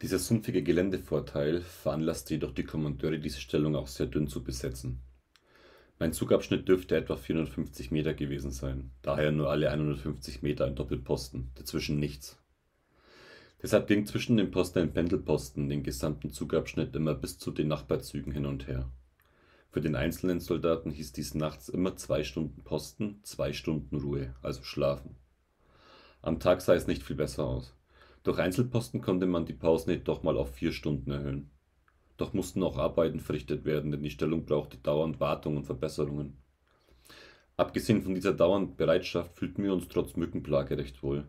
Dieser sumpfige Geländevorteil veranlasste jedoch die Kommandeure diese Stellung auch sehr dünn zu besetzen. Mein Zugabschnitt dürfte etwa 450 Meter gewesen sein, daher nur alle 150 Meter ein Doppelposten, dazwischen nichts. Deshalb ging zwischen den Posten ein Pendelposten den gesamten Zugabschnitt immer bis zu den Nachbarzügen hin und her. Für den einzelnen Soldaten hieß dies nachts immer zwei Stunden Posten, zwei Stunden Ruhe, also Schlafen. Am Tag sah es nicht viel besser aus. Durch Einzelposten konnte man die Pausen jedoch mal auf vier Stunden erhöhen. Doch mussten auch Arbeiten verrichtet werden, denn die Stellung brauchte dauernd Wartung und Verbesserungen. Abgesehen von dieser dauernden Bereitschaft fühlten wir uns trotz Mückenplage recht wohl.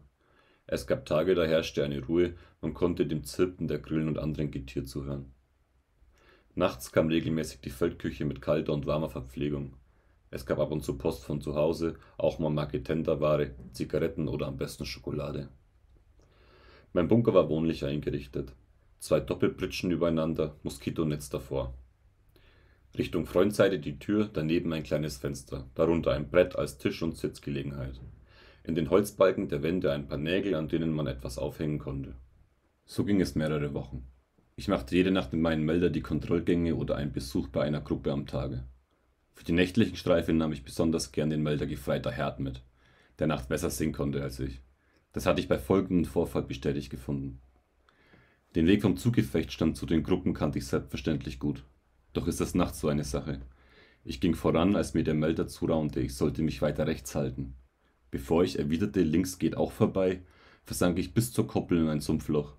Es gab Tage, da herrschte eine Ruhe, man konnte dem Zirpen der Grillen und anderen Getier zuhören. Nachts kam regelmäßig die Feldküche mit kalter und warmer Verpflegung. Es gab ab und zu Post von zu Hause, auch mal Marketenderware, Zigaretten oder am besten Schokolade. Mein Bunker war wohnlich eingerichtet. Zwei Doppelpritschen übereinander, Moskitonetz davor. Richtung Freundseite die Tür, daneben ein kleines Fenster, darunter ein Brett als Tisch- und Sitzgelegenheit. In den Holzbalken der Wände ein paar Nägel, an denen man etwas aufhängen konnte. So ging es mehrere Wochen. Ich machte jede Nacht in meinen Melder die Kontrollgänge oder einen Besuch bei einer Gruppe am Tage. Für die nächtlichen Streifen nahm ich besonders gern den Melder Gefreiter Herd mit, der nach besser singen konnte als ich. Das hatte ich bei folgendem Vorfall bestätigt gefunden. Den Weg vom Zugefechtstand zu den Gruppen kannte ich selbstverständlich gut. Doch ist das nachts so eine Sache. Ich ging voran, als mir der Melder zuraunte, ich sollte mich weiter rechts halten. Bevor ich erwiderte, links geht auch vorbei, versank ich bis zur Koppel in ein Sumpfloch.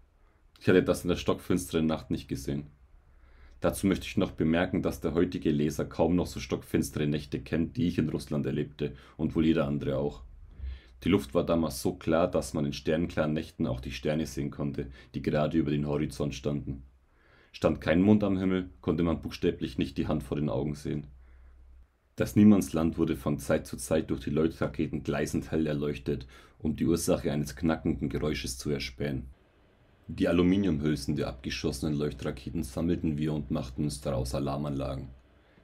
Ich hatte das in der stockfinsteren Nacht nicht gesehen. Dazu möchte ich noch bemerken, dass der heutige Leser kaum noch so stockfinstere Nächte kennt, die ich in Russland erlebte und wohl jeder andere auch. Die Luft war damals so klar, dass man in sternklaren Nächten auch die Sterne sehen konnte, die gerade über den Horizont standen. Stand kein Mond am Himmel, konnte man buchstäblich nicht die Hand vor den Augen sehen. Das Niemandsland wurde von Zeit zu Zeit durch die Leuchtraketen gleißend hell erleuchtet, um die Ursache eines knackenden Geräusches zu erspähen. Die Aluminiumhülsen der abgeschossenen Leuchtraketen sammelten wir und machten uns daraus Alarmanlagen.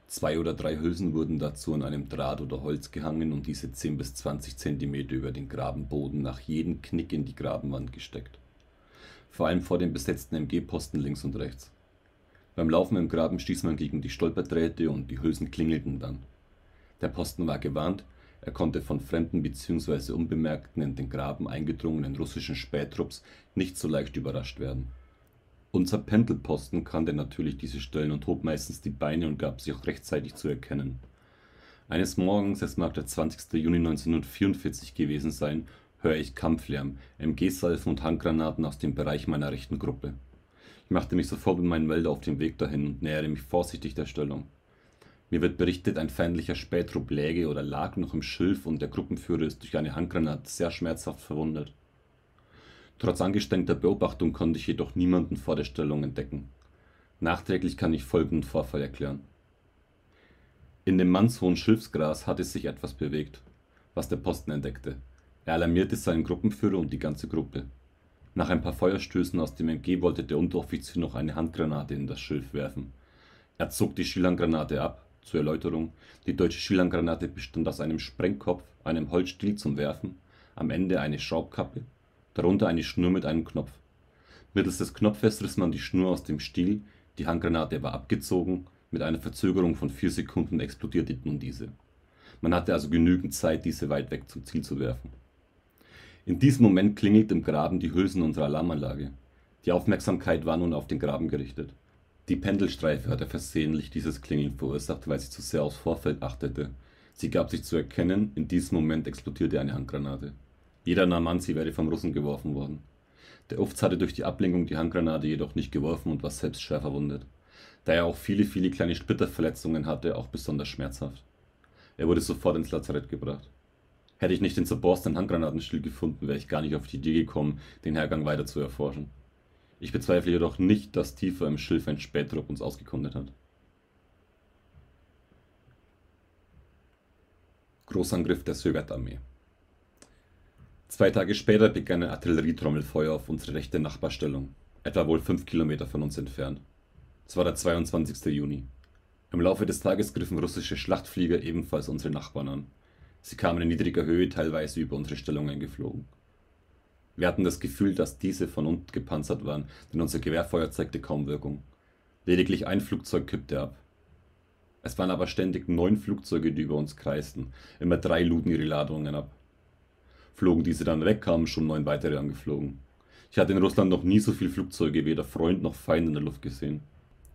Zwei oder drei Hülsen wurden dazu an einem Draht oder Holz gehangen und diese 10 bis 20 cm über den Grabenboden nach jedem Knick in die Grabenwand gesteckt. Vor allem vor den besetzten MG-Posten links und rechts. Beim Laufen im Graben stieß man gegen die Stolperdrähte und die Hülsen klingelten dann. Der Posten war gewarnt, er konnte von fremden bzw. unbemerkten in den Graben eingedrungenen russischen Spähtrupps nicht so leicht überrascht werden. Unser Pendelposten kannte natürlich diese Stellen und hob meistens die Beine und gab sie auch rechtzeitig zu erkennen. Eines Morgens, es mag der 20. Juni 1944 gewesen sein, höre ich Kampflärm, MG-Salven und Handgranaten aus dem Bereich meiner rechten Gruppe. Ich machte mich sofort mit meinem Melder auf den Weg dahin und nähere mich vorsichtig der Stellung. Mir wird berichtet, ein feindlicher Spätrupp läge oder lag noch im Schilf und der Gruppenführer ist durch eine Handgranate sehr schmerzhaft verwundet. Trotz angestrengter Beobachtung konnte ich jedoch niemanden vor der Stellung entdecken. Nachträglich kann ich folgenden Vorfall erklären. In dem mannshohen Schilfsgras hatte sich etwas bewegt, was der Posten entdeckte. Er alarmierte seinen Gruppenführer und die ganze Gruppe. Nach ein paar Feuerstößen aus dem MG wollte der Unteroffizier noch eine Handgranate in das Schilf werfen. Er zog die Schielanggranate ab. Zur Erläuterung, die deutsche Schielanggranate bestand aus einem Sprengkopf, einem Holzstiel zum Werfen, am Ende eine Schraubkappe darunter eine Schnur mit einem Knopf. Mittels des Knopfes riss man die Schnur aus dem Stiel, die Handgranate war abgezogen, mit einer Verzögerung von vier Sekunden explodierte nun diese. Man hatte also genügend Zeit, diese weit weg zum Ziel zu werfen. In diesem Moment klingelt im Graben die Hülsen unserer Alarmanlage. Die Aufmerksamkeit war nun auf den Graben gerichtet. Die Pendelstreife hatte versehentlich dieses Klingeln verursacht, weil sie zu sehr aufs Vorfeld achtete. Sie gab sich zu erkennen, in diesem Moment explodierte eine Handgranate. Jeder Namanzi wäre vom Russen geworfen worden. Der Ufz hatte durch die Ablenkung die Handgranate jedoch nicht geworfen und war selbst schwer verwundet. Da er auch viele, viele kleine Splitterverletzungen hatte, auch besonders schmerzhaft. Er wurde sofort ins Lazarett gebracht. Hätte ich nicht den zerborstenen Handgranatenstiel gefunden, wäre ich gar nicht auf die Idee gekommen, den Hergang weiter zu erforschen. Ich bezweifle jedoch nicht, dass tiefer im Schilf ein Spätdruck uns ausgekundet hat. Großangriff der Sögert-Armee. Zwei Tage später begann ein Artillerietrommelfeuer auf unsere rechte Nachbarstellung, etwa wohl fünf Kilometer von uns entfernt. Es war der 22. Juni. Im Laufe des Tages griffen russische Schlachtflieger ebenfalls unsere Nachbarn an. Sie kamen in niedriger Höhe teilweise über unsere Stellungen geflogen. Wir hatten das Gefühl, dass diese von unten gepanzert waren, denn unser Gewehrfeuer zeigte kaum Wirkung. Lediglich ein Flugzeug kippte ab. Es waren aber ständig neun Flugzeuge, die über uns kreisten. Immer drei luden ihre Ladungen ab flogen diese dann weg, kamen schon neun weitere angeflogen. Ich hatte in Russland noch nie so viele Flugzeuge, weder Freund noch Feind in der Luft gesehen.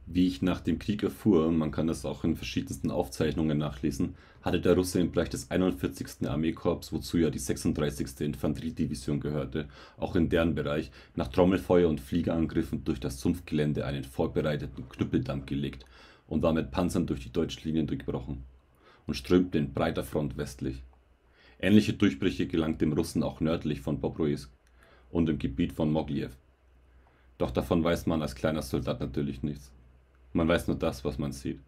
Wie ich nach dem Krieg erfuhr, man kann das auch in verschiedensten Aufzeichnungen nachlesen, hatte der Russe im Bereich des 41. Armeekorps, wozu ja die 36. Infanteriedivision gehörte, auch in deren Bereich nach Trommelfeuer und Fliegerangriffen durch das Sumpfgelände einen vorbereiteten Knüppeldamm gelegt und war mit Panzern durch die deutschen Linien durchbrochen und strömte in breiter Front westlich. Ähnliche Durchbrüche gelangt dem Russen auch nördlich von Bobruisk und im Gebiet von Mogiljew. Doch davon weiß man als kleiner Soldat natürlich nichts. Man weiß nur das, was man sieht.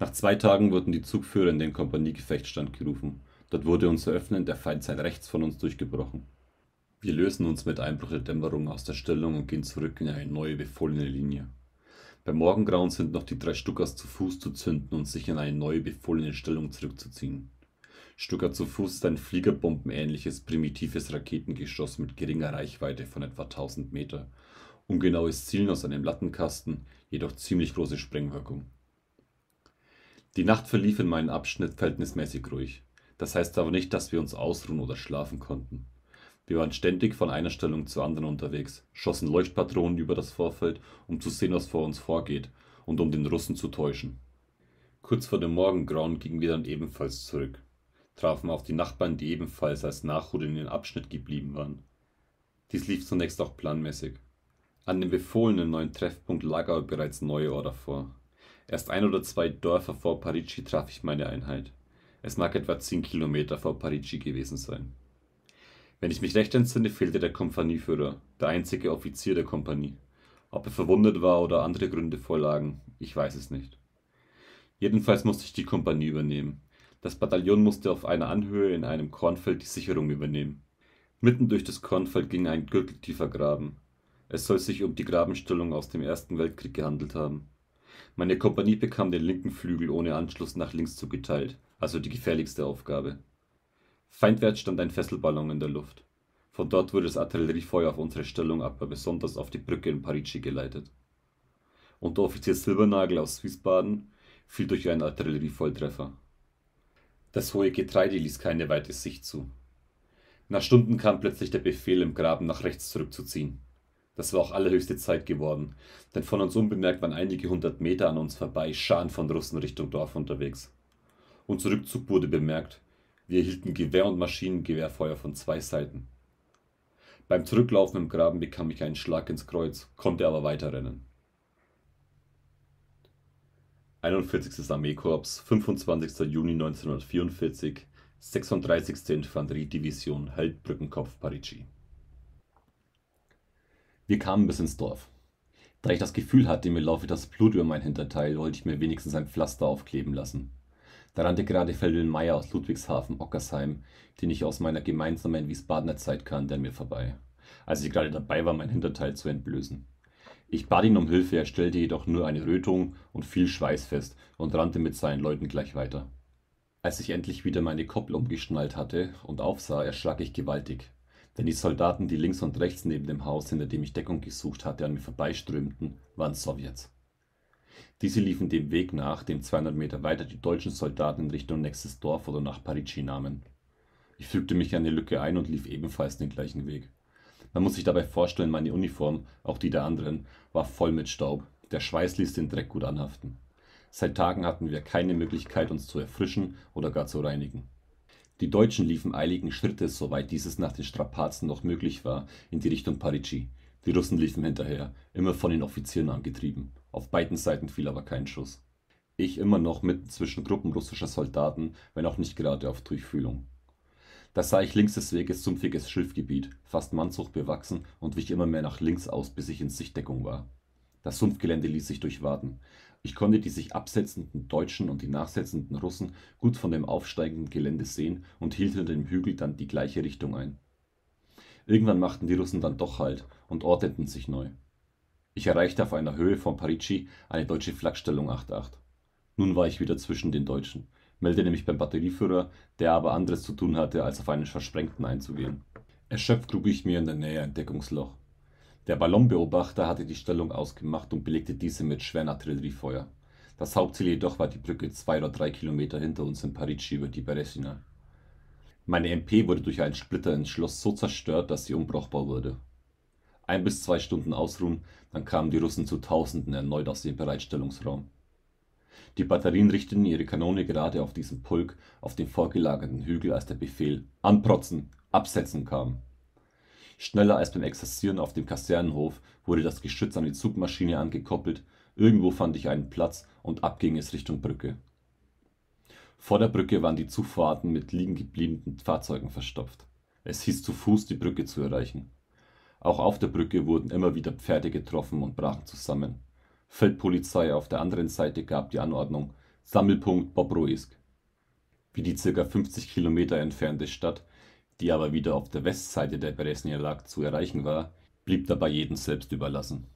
Nach zwei Tagen wurden die Zugführer in den Kompaniegefechtsstand gerufen. Dort wurde uns eröffnet, der Feind sei rechts von uns durchgebrochen. Wir lösen uns mit Einbruch der Dämmerung aus der Stellung und gehen zurück in eine neue befohlene Linie. Beim Morgengrauen sind noch die drei Stuckers zu Fuß zu zünden und sich in eine neue befohlene Stellung zurückzuziehen. Stuttgart zu Fuß ist ein fliegerbombenähnliches primitives Raketengeschoss mit geringer Reichweite von etwa 1000 Meter, ungenaues Zielen aus einem Lattenkasten, jedoch ziemlich große Sprengwirkung. Die Nacht verlief in meinem Abschnitt verhältnismäßig ruhig. Das heißt aber nicht, dass wir uns ausruhen oder schlafen konnten. Wir waren ständig von einer Stellung zur anderen unterwegs, schossen Leuchtpatronen über das Vorfeld, um zu sehen, was vor uns vorgeht, und um den Russen zu täuschen. Kurz vor dem Morgengrauen gingen wir dann ebenfalls zurück trafen auf die Nachbarn, die ebenfalls als Nachhut in den Abschnitt geblieben waren. Dies lief zunächst auch planmäßig. An dem befohlenen neuen Treffpunkt lag aber bereits neue Order vor. Erst ein oder zwei Dörfer vor Parigi traf ich meine Einheit. Es mag etwa zehn Kilometer vor Parigi gewesen sein. Wenn ich mich recht entsinne, fehlte der Kompanieführer, der einzige Offizier der Kompanie. Ob er verwundet war oder andere Gründe vorlagen, ich weiß es nicht. Jedenfalls musste ich die Kompanie übernehmen. Das Bataillon musste auf einer Anhöhe in einem Kornfeld die Sicherung übernehmen. Mitten durch das Kornfeld ging ein gürteltiefer Graben. Es soll sich um die Grabenstellung aus dem Ersten Weltkrieg gehandelt haben. Meine Kompanie bekam den linken Flügel ohne Anschluss nach links zugeteilt, also die gefährlichste Aufgabe. Feindwärts stand ein Fesselballon in der Luft. Von dort wurde das Artilleriefeuer auf unsere Stellung, aber besonders auf die Brücke in Parici geleitet. Unteroffizier Silbernagel aus Wiesbaden fiel durch einen Artillerievolltreffer. Das hohe Getreide ließ keine weite Sicht zu. Nach Stunden kam plötzlich der Befehl, im Graben nach rechts zurückzuziehen. Das war auch allerhöchste Zeit geworden, denn von uns unbemerkt waren einige hundert Meter an uns vorbei Scharen von Russen Richtung Dorf unterwegs. Unser Rückzug wurde bemerkt. Wir erhielten Gewehr- und Maschinengewehrfeuer von zwei Seiten. Beim Zurücklaufen im Graben bekam ich einen Schlag ins Kreuz, konnte aber weiterrennen. 41. Armeekorps, 25. Juni 1944, 36. Infanteriedivision Heldbrückenkopf Parigi. Wir kamen bis ins Dorf. Da ich das Gefühl hatte, mir laufe das Blut über mein Hinterteil, wollte ich mir wenigstens ein Pflaster aufkleben lassen. Da rannte gerade Feldwin Meyer aus Ludwigshafen, Ockersheim, den ich aus meiner gemeinsamen Wiesbadener Zeit kannte, an mir vorbei, als ich gerade dabei war, mein Hinterteil zu entblößen. Ich bat ihn um Hilfe, er stellte jedoch nur eine Rötung und viel Schweiß fest und rannte mit seinen Leuten gleich weiter. Als ich endlich wieder meine Koppel umgeschnallt hatte und aufsah, erschrak ich gewaltig, denn die Soldaten, die links und rechts neben dem Haus, hinter dem ich Deckung gesucht hatte, an mir vorbeiströmten, waren Sowjets. Diese liefen dem Weg nach, dem 200 Meter weiter die deutschen Soldaten in Richtung nächstes Dorf oder nach Parici nahmen. Ich fügte mich an die Lücke ein und lief ebenfalls den gleichen Weg. Man muss sich dabei vorstellen, meine Uniform, auch die der anderen, war voll mit Staub. Der Schweiß ließ den Dreck gut anhaften. Seit Tagen hatten wir keine Möglichkeit, uns zu erfrischen oder gar zu reinigen. Die Deutschen liefen eiligen Schrittes, soweit dieses nach den Strapazen noch möglich war, in die Richtung Parigi. Die Russen liefen hinterher, immer von den Offizieren angetrieben. Auf beiden Seiten fiel aber kein Schuss. Ich immer noch mitten zwischen Gruppen russischer Soldaten, wenn auch nicht gerade auf Durchfühlung. Da sah ich links des Weges sumpfiges Schilfgebiet, fast Mannshoch bewachsen, und wich immer mehr nach links aus, bis ich in Sichtdeckung war. Das Sumpfgelände ließ sich durchwaten. Ich konnte die sich absetzenden Deutschen und die nachsetzenden Russen gut von dem aufsteigenden Gelände sehen und hielt hinter dem Hügel dann die gleiche Richtung ein. Irgendwann machten die Russen dann doch Halt und ordneten sich neu. Ich erreichte auf einer Höhe von Parici eine deutsche Flaggstellung 8.8. Nun war ich wieder zwischen den Deutschen meldete mich beim Batterieführer, der aber anderes zu tun hatte, als auf einen Versprengten einzugehen. Erschöpft grub ich mir in der Nähe ein Deckungsloch. Der Ballonbeobachter hatte die Stellung ausgemacht und belegte diese mit schweren Artilleriefeuer. Das Hauptziel jedoch war die Brücke zwei oder drei Kilometer hinter uns in Parici über die Beresina. Meine MP wurde durch einen Splitter ins Schloss so zerstört, dass sie unbrauchbar wurde. Ein bis zwei Stunden ausruhen, dann kamen die Russen zu Tausenden erneut aus dem Bereitstellungsraum. Die Batterien richteten ihre Kanone gerade auf diesen Pulk auf dem vorgelagerten Hügel, als der Befehl Anprotzen, Absetzen kam. Schneller als beim Exerzieren auf dem Kasernenhof wurde das Geschütz an die Zugmaschine angekoppelt, irgendwo fand ich einen Platz und ab ging es Richtung Brücke. Vor der Brücke waren die Zufahrten mit liegengebliebenen Fahrzeugen verstopft. Es hieß zu Fuß, die Brücke zu erreichen. Auch auf der Brücke wurden immer wieder Pferde getroffen und brachen zusammen. Feldpolizei auf der anderen Seite gab die Anordnung Sammelpunkt Bobruisk, wie die ca. 50 km entfernte Stadt, die aber wieder auf der Westseite der Bresnia lag, zu erreichen war, blieb dabei jedem selbst überlassen